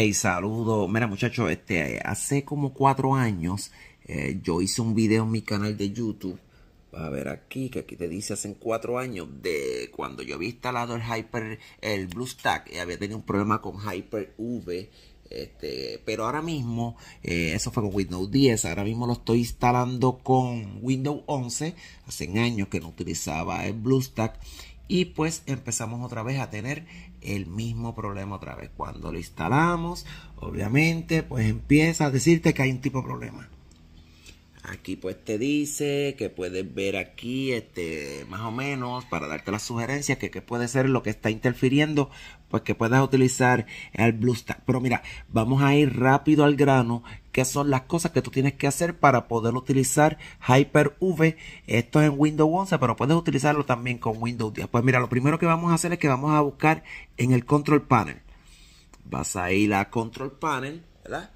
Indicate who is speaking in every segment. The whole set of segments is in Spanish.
Speaker 1: Hey, saludo. Mira, muchachos, este, hace como cuatro años eh, yo hice un video en mi canal de YouTube. A ver aquí, que aquí te dice hace cuatro años de cuando yo había instalado el Hyper, el BlueStack, y eh, había tenido un problema con Hyper V. Este, pero ahora mismo, eh, eso fue con Windows 10, ahora mismo lo estoy instalando con Windows 11, hace años que no utilizaba el BlueStack y pues empezamos otra vez a tener el mismo problema otra vez. Cuando lo instalamos, obviamente, pues empieza a decirte que hay un tipo de problema. Aquí pues te dice que puedes ver aquí este más o menos para darte las sugerencias que, puede ser lo que está interfiriendo, pues que puedas utilizar el BlueStack. Pero mira, vamos a ir rápido al grano qué son las cosas que tú tienes que hacer para poder utilizar Hyper-V. Esto es en Windows 11, pero puedes utilizarlo también con Windows 10. Pues mira, lo primero que vamos a hacer es que vamos a buscar en el Control Panel. Vas a ir a Control Panel, ¿verdad?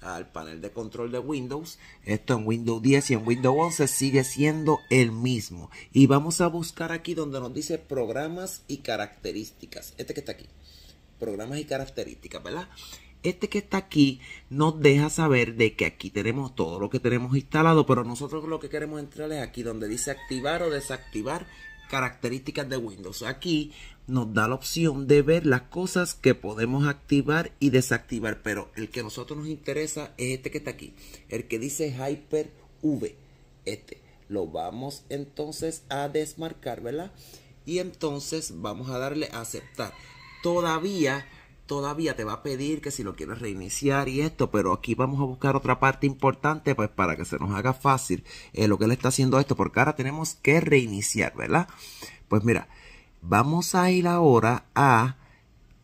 Speaker 1: al panel de control de Windows. Esto en Windows 10 y en Windows 11 sigue siendo el mismo. Y vamos a buscar aquí donde nos dice programas y características. Este que está aquí. Programas y características, ¿verdad? este que está aquí nos deja saber de que aquí tenemos todo lo que tenemos instalado, pero nosotros lo que queremos entrar es aquí donde dice activar o desactivar características de Windows. Aquí nos da la opción de ver las cosas que podemos activar y desactivar, pero el que a nosotros nos interesa es este que está aquí, el que dice Hyper V. Este lo vamos entonces a desmarcar, ¿verdad? Y entonces vamos a darle a aceptar. Todavía todavía te va a pedir que si lo quieres reiniciar y esto, pero aquí vamos a buscar otra parte importante pues para que se nos haga fácil eh, lo que él está haciendo esto, porque ahora tenemos que reiniciar, ¿verdad? Pues mira, vamos a ir ahora a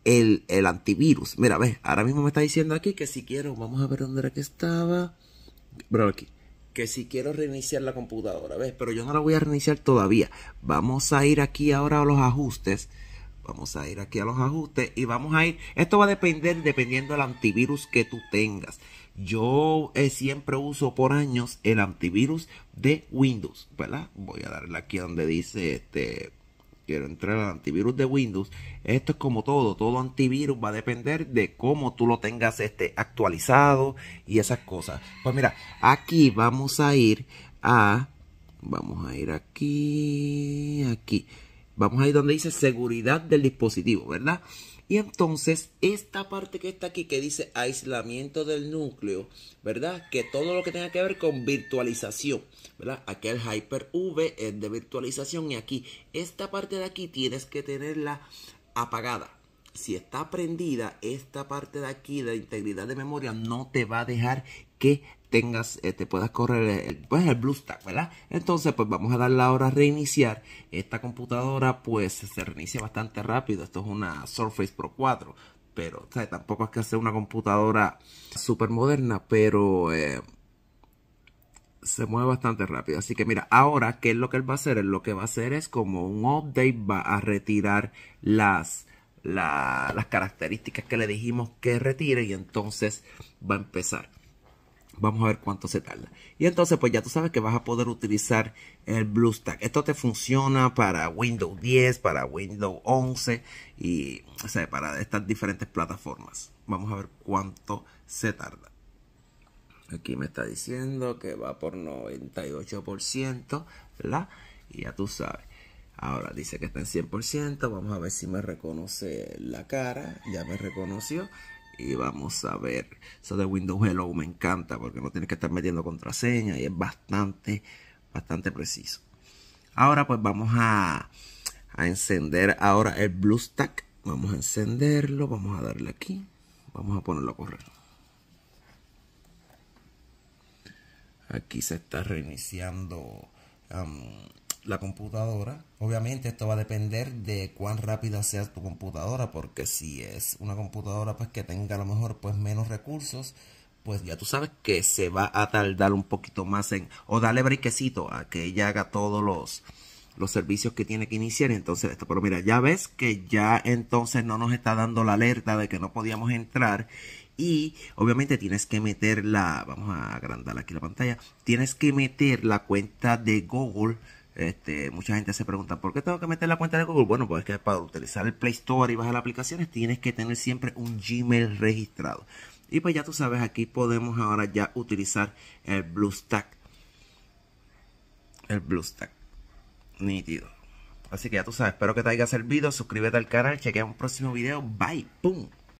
Speaker 1: el, el antivirus. Mira, ves, ahora mismo me está diciendo aquí que si quiero, vamos a ver dónde era que estaba. Bro, aquí. Que si quiero reiniciar la computadora, ¿ves? Pero yo no la voy a reiniciar todavía. Vamos a ir aquí ahora a los ajustes. Vamos a ir aquí a los ajustes y vamos a ir. Esto va a depender dependiendo del antivirus que tú tengas. Yo eh, siempre uso por años el antivirus de Windows, ¿verdad? Voy a darle aquí donde dice este. Quiero entrar al antivirus de Windows. Esto es como todo, todo antivirus va a depender de cómo tú lo tengas este, actualizado y esas cosas. Pues mira, aquí vamos a ir a. Vamos a ir aquí, aquí. Vamos ahí donde dice seguridad del dispositivo, ¿verdad? Y entonces, esta parte que está aquí, que dice aislamiento del núcleo, ¿verdad? Que todo lo que tenga que ver con virtualización, ¿verdad? Aquel el Hyper-V es de virtualización y aquí, esta parte de aquí tienes que tenerla apagada si está prendida, esta parte de aquí de integridad de memoria no te va a dejar que tengas, eh, te puedas correr el, eh, pues el BlueStack, ¿verdad? Entonces, pues vamos a darle ahora a reiniciar. Esta computadora, pues se reinicia bastante rápido. Esto es una Surface Pro 4, pero tampoco es que sea una computadora súper moderna, pero eh, se mueve bastante rápido. Así que mira, ahora, ¿qué es lo que él va a hacer? lo que va a hacer es como un update, va a retirar las las características que le dijimos que retire y entonces va a empezar. Vamos a ver cuánto se tarda. Y entonces pues ya tú sabes que vas a poder utilizar el BlueStack. Esto te funciona para Windows 10, para Windows 11 y para estas diferentes plataformas. Vamos a ver cuánto se tarda. Aquí me está diciendo que va por 98%, la Y ya tú sabes. Ahora dice que está en 100%. Vamos a ver si me reconoce la cara. Ya me reconoció. Y vamos a ver. Eso de Windows Hello me encanta porque no tienes que estar metiendo contraseña y es bastante, bastante preciso. Ahora pues vamos a, encender ahora el BlueStack. Vamos a encenderlo. Vamos a darle aquí. Vamos a ponerlo a correr. Aquí se está reiniciando. Um, la computadora. Obviamente esto va a depender de cuán rápida sea tu computadora, porque si es una computadora pues que tenga a lo mejor pues menos recursos, pues ya tú sabes que se va a tardar un poquito más en o darle briquecito a que ella haga todos los los servicios que tiene que iniciar entonces esto pero mira ya ves que ya entonces no nos está dando la alerta de que no podíamos entrar y obviamente tienes que meter la, vamos a agrandar aquí la pantalla, tienes que meter la cuenta de Google este, mucha gente se pregunta, ¿por qué tengo que meter la cuenta de Google? Bueno, pues es que para utilizar el Play Store y bajar aplicaciones tienes que tener siempre un Gmail registrado. Y pues ya tú sabes, aquí podemos ahora ya utilizar el BlueStack. El BlueStack. Nítido. Así que ya tú sabes, espero que te haya servido. Suscríbete al canal, chequea un próximo video. Bye. ¡Pum!